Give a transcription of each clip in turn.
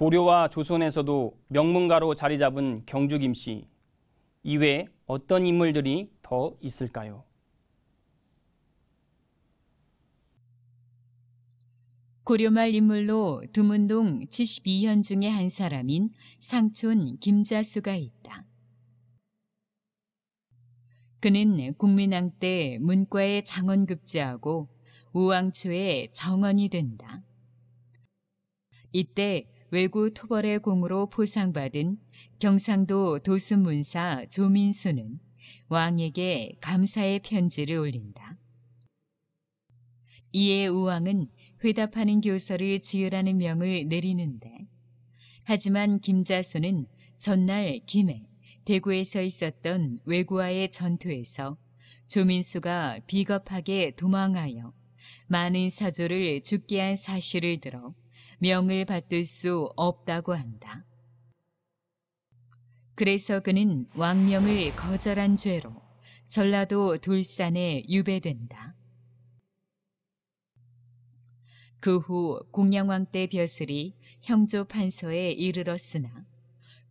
고려와 조선에서도 명문가로 자리 잡은 경주 김씨 이외에 어떤 인물들이 더 있을까요? 고려말 인물로 두문동 72현 중에한 사람인 상촌 김자수가 있다. 그는 국민왕 때 문과에 장원급제하고 우왕초에 정원이 된다. 이때 외구 토벌의 공으로 포상받은 경상도 도순문사 조민수는 왕에게 감사의 편지를 올린다. 이에 우왕은 회답하는 교서를 지으라는 명을 내리는데 하지만 김자수는 전날 김해 대구에서 있었던 외구와의 전투에서 조민수가 비겁하게 도망하여 많은 사조를 죽게 한 사실을 들어 명을 받들 수 없다고 한다. 그래서 그는 왕명을 거절한 죄로 전라도 돌산에 유배된다. 그 후 공양왕 때 벼슬이 형조 판서에 이르렀으나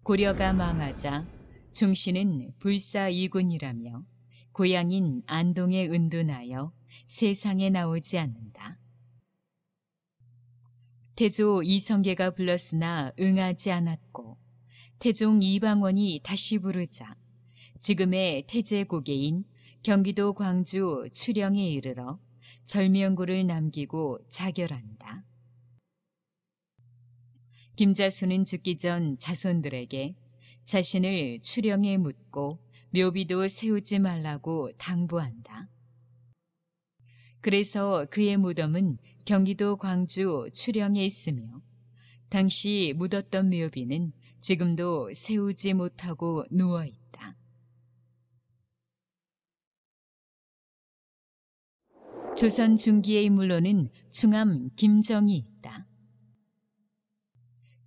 고려가 망하자 중신은 불사 이군이라며 고향인 안동에 은둔하여 세상에 나오지 않는다. 태조 이성계가 불렀으나 응하지 않았고 태종 이방원이 다시 부르자 지금의 태제고개인 경기도 광주 출령에 이르러 절명구를 남기고 자결한다. 김자수는 죽기 전 자손들에게 자신을 출령에 묻고 묘비도 세우지 말라고 당부한다. 그래서 그의 무덤은 경기도 광주 출령에 있으며 당시 묻었던 묘비는 지금도 세우지 못하고 누워 있다. 조선 중기의 인물로는 충암 김정이 있다.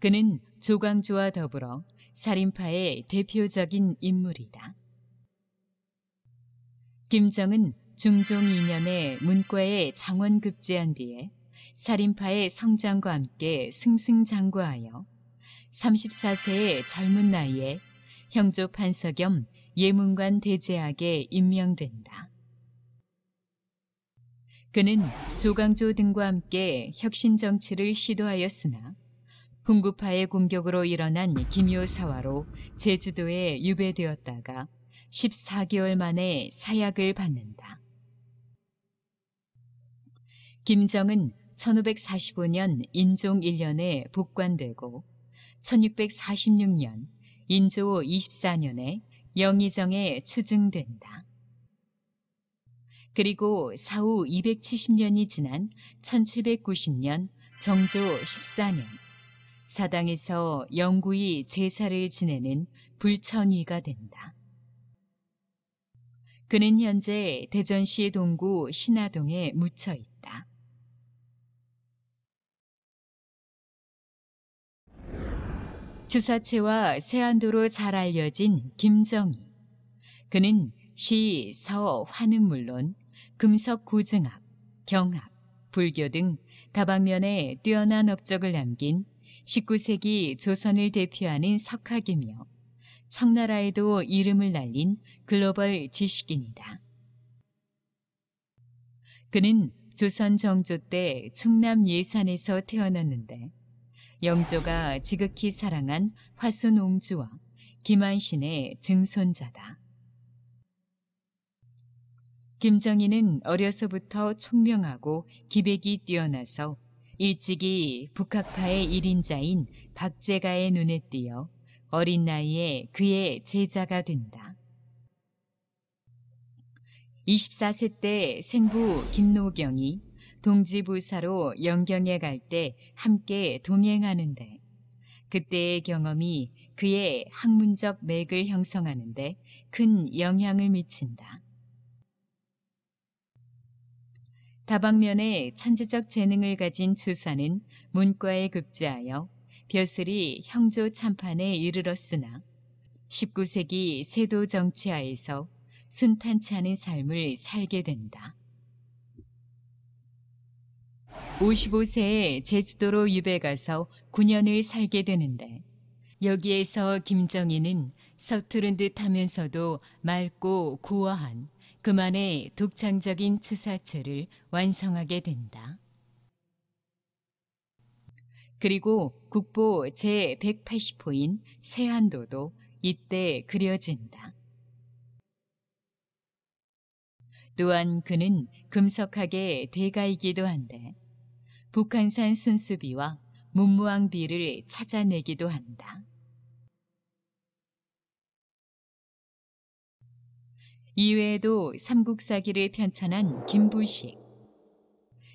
그는 조광조와 더불어 살인파의 대표적인 인물이다. 김정은 중종 2년에 문과의 장원 급제한 뒤에 살인파의 성장과 함께 승승장구하여 34세의 젊은 나이에 형조 판서 겸 예문관 대제학에 임명된다. 그는 조광조 등과 함께 혁신 정치를 시도하였으나 훈구파의 공격으로 일어난 김효사화로 제주도에 유배되었다가 14개월 만에 사약을 받는다. 김정은 1545년 인종 1년에 복관되고 1646년 인조 24년에 영의정에 추증된다. 그리고 사후 270년이 지난 1790년 정조 14년 사당에서 영구히 제사를 지내는 불천위가 된다. 그는 현재 대전시 동구 신하동에 묻혀 있다. 주사체와 세안도로 잘 알려진 김정희. 그는 시, 서, 화는 물론 금석 고증학, 경학, 불교 등 다방면에 뛰어난 업적을 남긴 19세기 조선을 대표하는 석학이며 청나라에도 이름을 날린 글로벌 지식인이다. 그는 조선 정조 때 충남 예산에서 태어났는데 영조가 지극히 사랑한 화순옹주왕 김한신의 증손자다. 김정희는 어려서부터 총명하고 기백이 뛰어나서 일찍이 북학파의 1인자인 박재가의 눈에 띄어 어린 나이에 그의 제자가 된다. 24세 때 생부 김노경이 동지부사로 영경에 갈 때 함께 동행하는데 그때의 경험이 그의 학문적 맥을 형성하는데 큰 영향을 미친다. 다방면에 천재적 재능을 가진 주사는 문과에 급제하여 벼슬이 형조 참판에 이르렀으나 19세기 세도 정치하에서 순탄치 않은 삶을 살게 된다. 55세에 제주도로 유배 가서 9년을 살게 되는데 여기에서 김정희는 서투른 듯 하면서도 맑고 고와한 그만의 독창적인 추사체를 완성하게 된다. 그리고 국보 제180호인 세한도도 이때 그려진다. 또한 그는 금석하게 대가이기도 한데 북한산 순수비와 문무왕비를 찾아내기도 한다. 이외에도 삼국사기를 편찬한 김불식,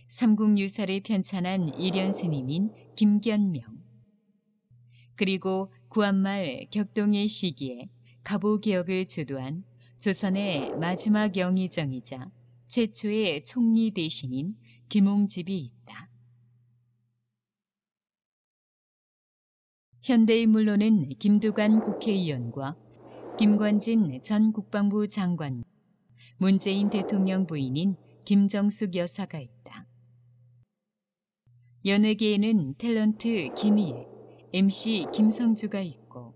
삼국유사를 편찬한 일현 스님인 김견명, 그리고 구한말 격동의 시기에 가보개혁을 주도한 조선의 마지막 영의정이자 최초의 총리 대신인 김홍집이 있다. 현대인물로는 김두관 국회의원과 김관진 전 국방부 장관, 문재인 대통령 부인인 김정숙 여사가 있다. 연예계에는 탤런트 김희애, MC 김성주가 있고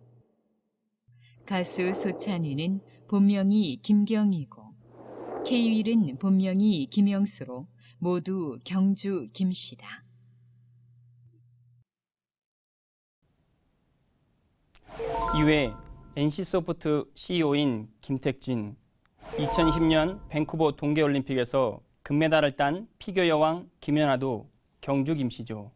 가수 소찬이는 본명이 김경이고 K윌은 본명이 김영수로 모두 경주 김씨다. 이외 NC소프트 CEO인 김택진, 2010년 밴쿠버 동계올림픽에서 금메달을 딴 피겨 여왕 김연아도 경주 김씨죠.